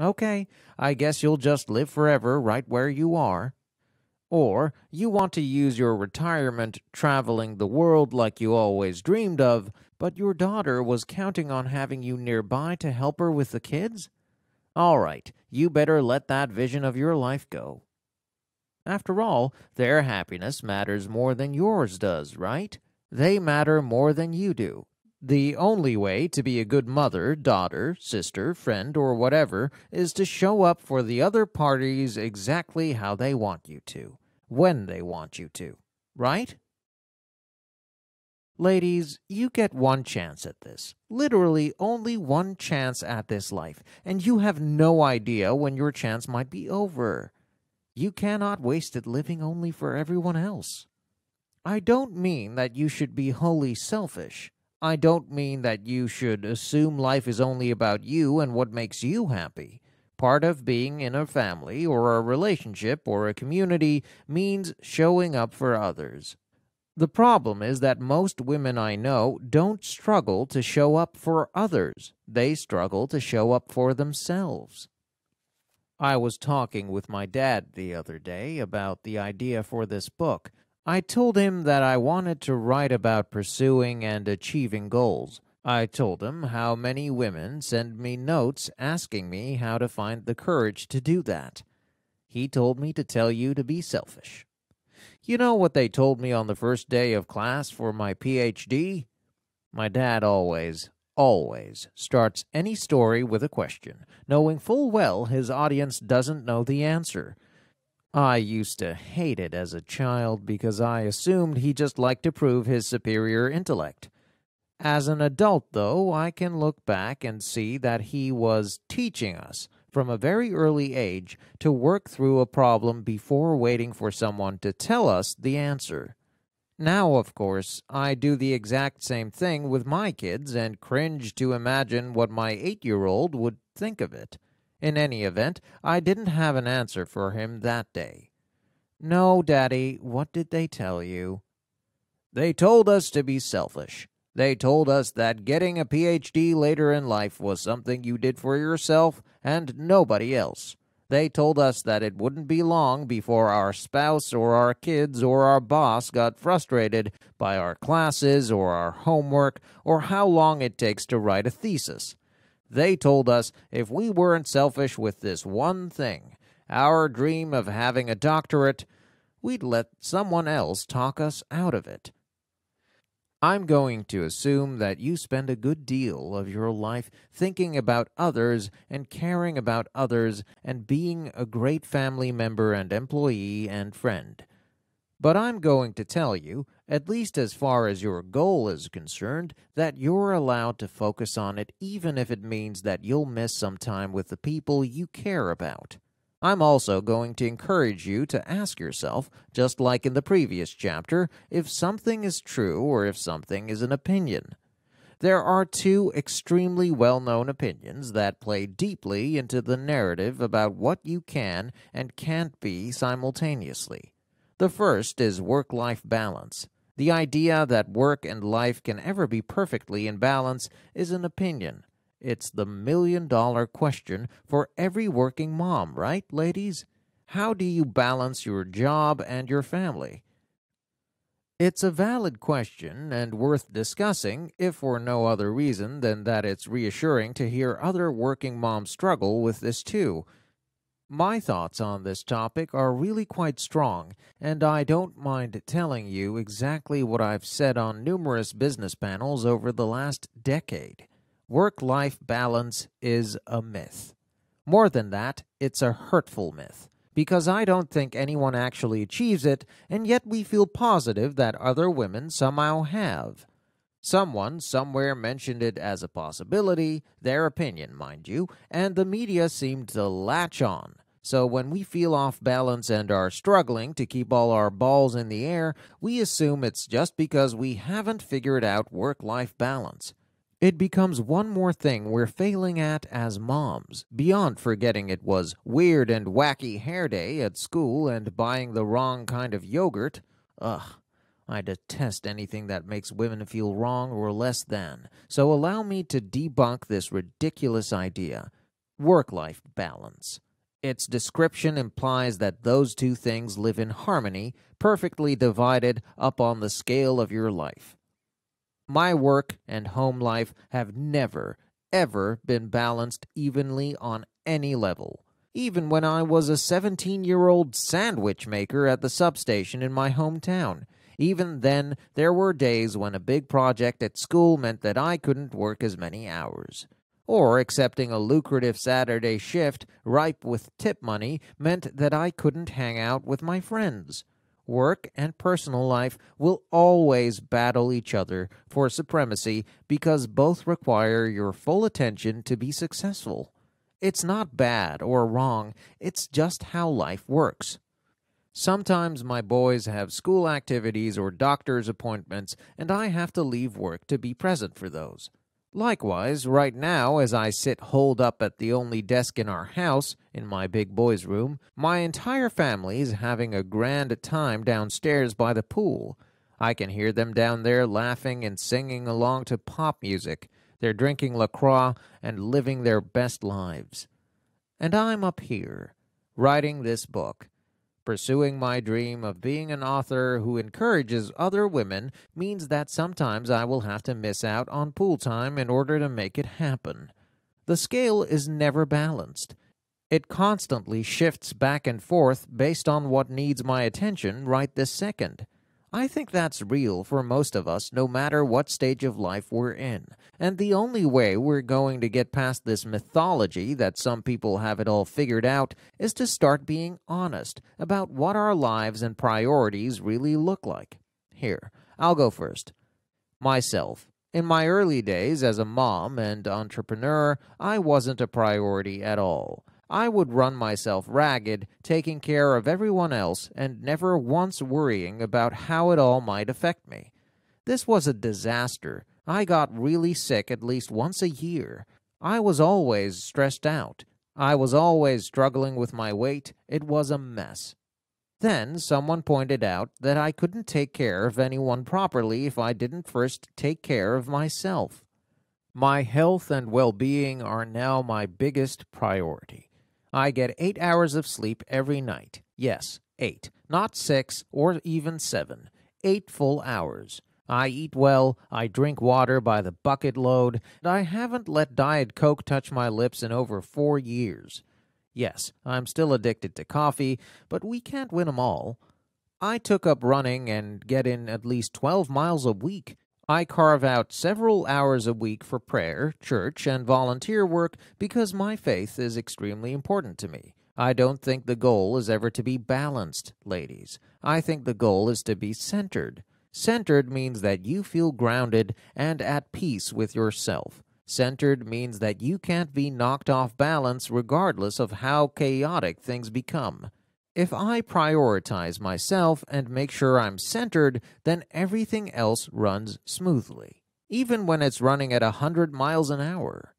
Okay, I guess you'll just live forever right where you are. Or you want to use your retirement traveling the world like you always dreamed of, but your daughter was counting on having you nearby to help her with the kids? All right, you better let that vision of your life go. After all, their happiness matters more than yours does, right? They matter more than you do. The only way to be a good mother, daughter, sister, friend, or whatever is to show up for the other parties exactly how they want you to, when they want you to, right? Ladies, you get one chance at this. Literally, only one chance at this life, and you have no idea when your chance might be over. You cannot waste it living only for everyone else. I don't mean that you should be wholly selfish. I don't mean that you should assume life is only about you and what makes you happy. Part of being in a family or a relationship or a community means showing up for others. The problem is that most women I know don't struggle to show up for others, they struggle to show up for themselves. I was talking with my dad the other day about the idea for this book. I told him that I wanted to write about pursuing and achieving goals. I told him how many women send me notes asking me how to find the courage to do that. He told me to tell you to be selfish. You know what they told me on the first day of class for my PhD? My dad always, always starts any story with a question, knowing full well his audience doesn't know the answer. I used to hate it as a child because I assumed he just liked to prove his superior intellect. As an adult, though, I can look back and see that he was teaching us from a very early age to work through a problem before waiting for someone to tell us the answer. Now, of course, I do the exact same thing with my kids and cringe to imagine what my eight year old would think of it. In any event, I didn't have an answer for him that day. No, Daddy, what did they tell you? They told us to be selfish. They told us that getting a PhD later in life was something you did for yourself and nobody else. They told us that it wouldn't be long before our spouse or our kids or our boss got frustrated by our classes or our homework or how long it takes to write a thesis. They told us if we weren't selfish with this one thing, our dream of having a doctorate, we'd let someone else talk us out of it. I'm going to assume that you spend a good deal of your life thinking about others and caring about others and being a great family member and employee and friend. But I'm going to tell you, at least as far as your goal is concerned, that you're allowed to focus on it even if it means that you'll miss some time with the people you care about. I'm also going to encourage you to ask yourself, just like in the previous chapter, if something is true or if something is an opinion. There are two extremely well known opinions that play deeply into the narrative about what you can and can't be simultaneously. The first is work life balance. The idea that work and life can ever be perfectly in balance is an opinion. It's the million dollar question for every working mom, right, ladies? How do you balance your job and your family? It's a valid question and worth discussing, if for no other reason than that it's reassuring to hear other working moms struggle with this too, my thoughts on this topic are really quite strong, and I don't mind telling you exactly what I've said on numerous business panels over the last decade. Work life balance is a myth. More than that, it's a hurtful myth, because I don't think anyone actually achieves it, and yet we feel positive that other women somehow have. Someone somewhere mentioned it as a possibility, their opinion, mind you, and the media seemed to latch on. So when we feel off balance and are struggling to keep all our balls in the air, we assume it's just because we haven't figured out work life balance. It becomes one more thing we're failing at as moms, beyond forgetting it was weird and wacky hair day at school and buying the wrong kind of yogurt. Ugh. I detest anything that makes women feel wrong or less than, so allow me to debunk this ridiculous idea work life balance. Its description implies that those two things live in harmony, perfectly divided up on the scale of your life. My work and home life have never, ever been balanced evenly on any level, even when I was a 17 year old sandwich maker at the substation in my hometown. Even then, there were days when a big project at school meant that I couldn't work as many hours. Or accepting a lucrative Saturday shift ripe with tip money meant that I couldn't hang out with my friends. Work and personal life will always battle each other for supremacy because both require your full attention to be successful. It's not bad or wrong, it's just how life works. Sometimes my boys have school activities or doctor's appointments, and I have to leave work to be present for those. Likewise, right now, as I sit holed up at the only desk in our house, in my big boy's room, my entire family is having a grand time downstairs by the pool. I can hear them down there laughing and singing along to pop music. They're drinking LaCroix and living their best lives. And I'm up here, writing this book Pursuing my dream of being an author who encourages other women means that sometimes I will have to miss out on pool time in order to make it happen. The scale is never balanced. It constantly shifts back and forth based on what needs my attention right this second. I think that's real for most of us, no matter what stage of life we're in. And the only way we're going to get past this mythology that some people have it all figured out is to start being honest about what our lives and priorities really look like. Here, I'll go first. Myself. In my early days as a mom and entrepreneur, I wasn't a priority at all. I would run myself ragged, taking care of everyone else and never once worrying about how it all might affect me. This was a disaster. I got really sick at least once a year. I was always stressed out. I was always struggling with my weight. It was a mess. Then someone pointed out that I couldn't take care of anyone properly if I didn't first take care of myself. My health and well being are now my biggest priority. I get eight hours of sleep every night. Yes, eight. Not six or even seven. Eight full hours. I eat well, I drink water by the bucket load, and I haven't let Diet Coke touch my lips in over four years. Yes, I'm still addicted to coffee, but we can't win 'em all. I took up running and get in at least 12 miles a week, I carve out several hours a week for prayer, church, and volunteer work because my faith is extremely important to me. I don't think the goal is ever to be balanced, ladies. I think the goal is to be centered. Centered means that you feel grounded and at peace with yourself. Centered means that you can't be knocked off balance regardless of how chaotic things become. If I prioritize myself and make sure I'm centered, then everything else runs smoothly, even when it's running at 100 miles an hour.